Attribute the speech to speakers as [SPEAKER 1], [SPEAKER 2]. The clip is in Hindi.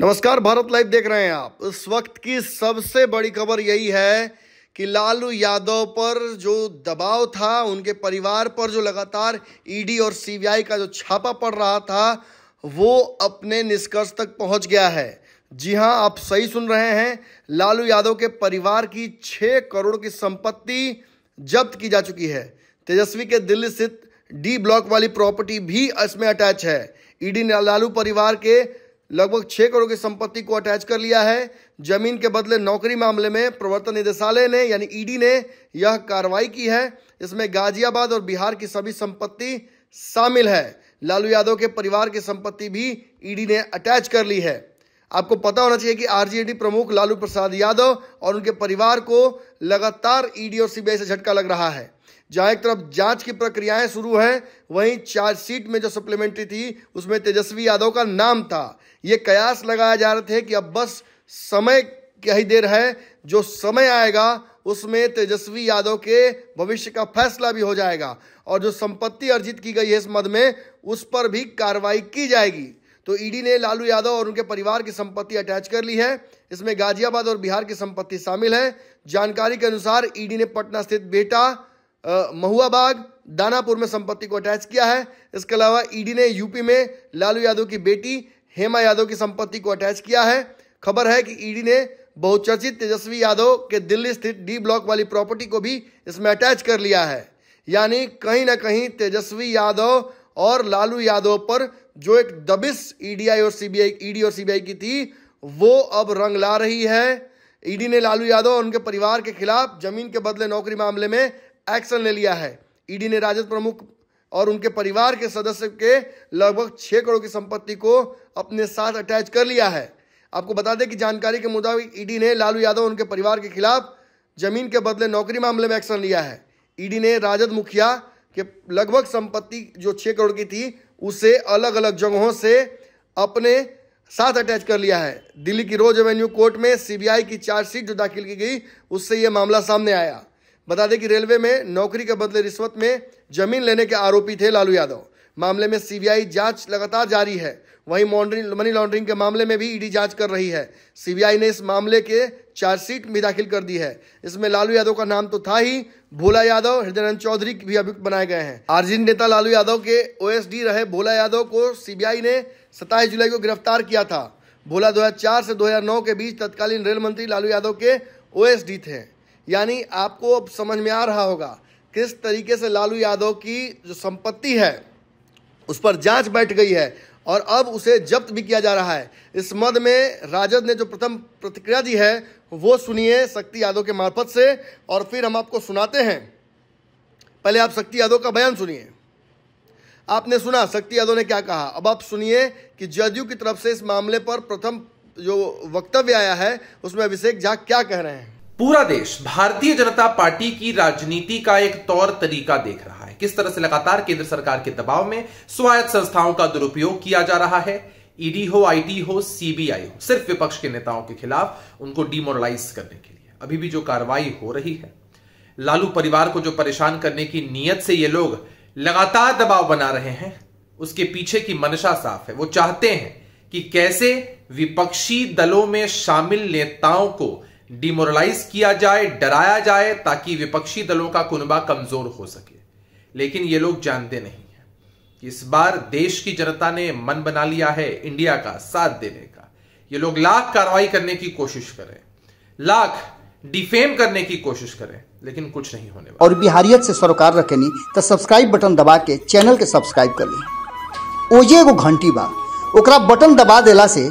[SPEAKER 1] नमस्कार भारत लाइव देख रहे हैं आप इस वक्त की सबसे बड़ी खबर यही है कि लालू यादव पर जो दबाव था उनके परिवार पर जो लगातार ईडी और सीबीआई का जो छापा पड़ रहा था वो अपने निष्कर्ष तक पहुंच गया है जी हां आप सही सुन रहे हैं लालू यादव के परिवार की छः करोड़ की संपत्ति जब्त की जा चुकी है तेजस्वी के दिल्ली स्थित डी ब्लॉक वाली प्रॉपर्टी भी इसमें अटैच है ईडी ने लालू परिवार के लगभग छह करोड़ की संपत्ति को अटैच कर लिया है जमीन के बदले नौकरी मामले में प्रवर्तन निदेशालय ने यानी ईडी ने यह कार्रवाई की है इसमें गाजियाबाद और बिहार की सभी संपत्ति शामिल है लालू यादव के परिवार की संपत्ति भी ईडी ने अटैच कर ली है आपको पता होना चाहिए कि आरजेडी प्रमुख लालू प्रसाद यादव और उनके परिवार को लगातार ईडी और सीबीआई से झटका लग रहा है जहां एक तरफ जांच की प्रक्रियाएं शुरू है वहीं चार्जशीट में जो सप्लीमेंट्री थी उसमें तेजस्वी यादव का नाम था ये कयास लगाया जा रहे थे कि अब बस समय की ही देर है जो समय आएगा उसमें तेजस्वी यादव के भविष्य का फैसला भी हो जाएगा और जो संपत्ति अर्जित की गई है इस मद में उस पर भी कार्रवाई की जाएगी तो ईडी e ने लालू यादव और उनके परिवार की संपत्ति अटैच कर ली है इसमें गाजियाबाद और बिहार की संपत्ति शामिल है जानकारी के अनुसार ईडी e ने पटना स्थित बेटा महुआ बाग दानापुर में संपत्ति को अटैच किया है इसके अलावा ईडी e ने यूपी में लालू यादव की बेटी हेमा यादव की संपत्ति को अटैच किया है खबर है कि ईडी e ने बहुचर्चित तेजस्वी यादव के दिल्ली स्थित डी ब्लॉक वाली प्रॉपर्टी को भी इसमें अटैच कर लिया है यानी कहीं ना कहीं तेजस्वी यादव और लालू यादव पर जो एक दबिश ईडीआई e और सीबीआई ईडी और सीबीआई की थी वो अब रंग ला रही है ईडी ने लालू यादव और उनके परिवार के खिलाफ जमीन के बदले नौकरी मामले में एक्शन ले लिया है ईडी ने राजद प्रमुख और उनके परिवार के सदस्य के लगभग छह करोड़ की संपत्ति को अपने साथ अटैच कर लिया है आपको बता दें कि जानकारी के मुताबिक ईडी ने लालू यादव उनके परिवार के खिलाफ जमीन के बदले नौकरी मामले में एक्शन लिया है ईडी ने राजद मुखिया के लगभग संपत्ति जो छह करोड़ की थी उसे अलग अलग जगहों से अपने साथ अटैच कर लिया है दिल्ली की रोज एवेन्यू कोर्ट में सीबीआई की चार्जशीट जो दाखिल की गई उससे यह मामला सामने आया बता दें कि रेलवे में नौकरी के बदले रिश्वत में जमीन लेने के आरोपी थे लालू यादव मामले में सीबीआई जांच लगातार जारी है वहीं मॉन्ड्रिंग मनी लॉन्ड्रिंग के मामले में भी ईडी जांच कर रही है सीबीआई ने इस मामले के चार्जशीट भी दाखिल कर दी है इसमें लालू यादव का नाम तो था ही भोला यादव हृदयनंद चौधरी भी अभियुक्त बनाए गए हैं आरजीन नेता लालू यादव के ओ रहे भोला यादव को सीबीआई ने सताईस जुलाई को गिरफ्तार किया था भोला दो से दो के बीच तत्कालीन रेल मंत्री लालू यादव के ओ थे यानी आपको अब समझ में आ रहा होगा किस तरीके से लालू यादव की जो संपत्ति है उस पर जांच बैठ गई है और अब उसे जब्त भी किया जा रहा है इस मद में राजद ने जो प्रथम प्रतिक्रिया दी है वो सुनिए शक्ति यादव के मार्फत से और फिर हम आपको सुनाते हैं पहले आप शक्ति यादव का बयान सुनिए आपने सुना शक्ति यादव ने क्या कहा अब आप सुनिए कि जदयू की तरफ से इस मामले पर प्रथम जो वक्तव्य आया है उसमें अभिषेक झा क्या कह रहे हैं
[SPEAKER 2] पूरा देश भारतीय जनता पार्टी की राजनीति का एक तौर तरीका देख रहा है किस तरह से लगातार केंद्र सरकार के दबाव में स्वायत्त संस्थाओं का दुरुपयोग किया जा रहा है ईडी e हो आईटी हो सीबीआई हो सिर्फ विपक्ष के नेताओं के खिलाफ उनको डिमोरलाइज करने के लिए अभी भी जो कार्रवाई हो रही है लालू परिवार को जो परेशान करने की नीयत से ये लोग लगातार दबाव बना रहे हैं उसके पीछे की मंशा साफ है वो चाहते हैं कि कैसे विपक्षी दलों में शामिल नेताओं को डिमोरलाइज किया जाए डराया जाए ताकि विपक्षी दलों का कुनबा कमजोर हो सके लेकिन ये लोग जानते नहीं है इस बार देश की जनता ने मन बना लिया है इंडिया का साथ देने का ये लोग लाख कार्रवाई करने की कोशिश करें लाख डिफेम करने की कोशिश करें लेकिन कुछ नहीं होने
[SPEAKER 3] और बिहारियत से सरोकार रखे नहीं तो सब्सक्राइब बटन दबा के चैनल के सब्सक्राइब कर ली ओजे को घंटी बा ओकरा बटन दबा देला से